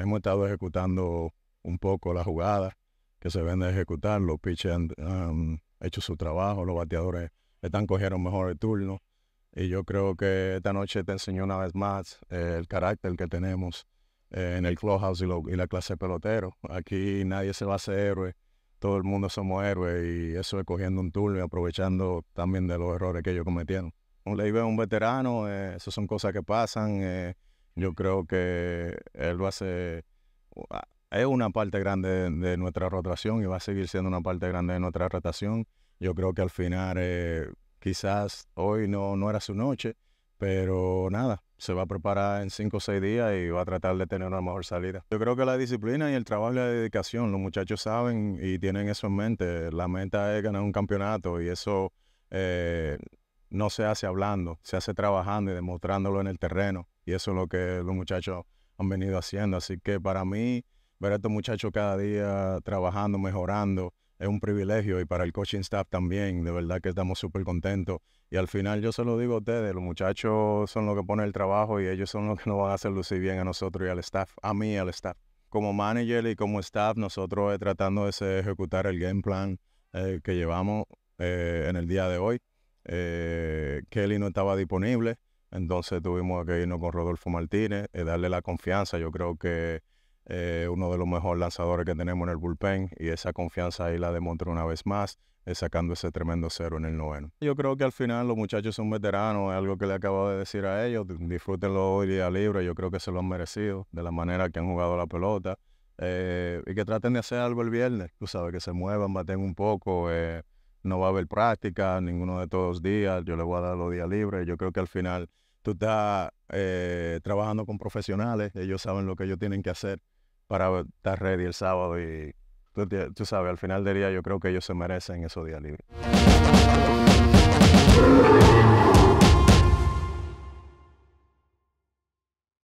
hemos estado ejecutando un poco la jugada que se ven de ejecutar. Los pitchers han hecho su trabajo, los bateadores están cogieron mejor el turno. Y yo creo que esta noche te enseñó una vez más eh, el carácter que tenemos eh, en el clubhouse y, la clase pelotero. Aquí nadie se va a hacer héroe, todo el mundo somos héroes y eso es cogiendo un turno y aprovechando también de los errores que ellos cometieron. Un es un veterano, eh, esas son cosas que pasan yo creo que él va a ser, es una parte grande de, nuestra rotación y va a seguir siendo una parte grande de nuestra rotación. Yo creo que al final eh, quizás hoy no, no era su noche, pero nada, se va a preparar en cinco o seis días y va a tratar de tener una mejor salida. Yo creo que la disciplina y el trabajo y la dedicación, los muchachos saben y tienen eso en mente. La meta es ganar un campeonato y eso eh, no se hace hablando, se hace trabajando y demostrándolo en el terreno. Y eso es lo que los muchachos han venido haciendo. Así que para mí, ver a estos muchachos cada día trabajando, mejorando, es un privilegio y para el coaching staff también. De verdad que estamos súper contentos. Y al final yo se lo digo a ustedes, los muchachos son los que ponen el trabajo y ellos son los que nos van a hacer lucir bien a nosotros y al staff, a mí y al staff. Como manager y como staff, nosotros eh, tratando de ejecutar el game plan eh, que llevamos eh, en el día de hoy. Kelly no estaba disponible, entonces tuvimos que irnos con Rodolfo Martínez, eh, darle la confianza. Yo creo que es eh, uno de los mejores lanzadores que tenemos en el bullpen y esa confianza ahí la demostró una vez más, eh, sacando ese tremendo cero en el noveno. Yo creo que al final los muchachos son veteranos, es algo que le acabo de decir a ellos, disfrútenlo hoy día libre, yo creo que se lo han merecido de la manera que han jugado la pelota y que traten de hacer algo el viernes, tú sabes, que se muevan, baten un poco no va a haber práctica ninguno de todos los días, yo le voy a dar los días libres, yo creo que al final tú estás eh, trabajando con profesionales, ellos saben lo que ellos tienen que hacer para estar ready el sábado y tú, tú sabes, al final del día yo creo que ellos se merecen esos días libres.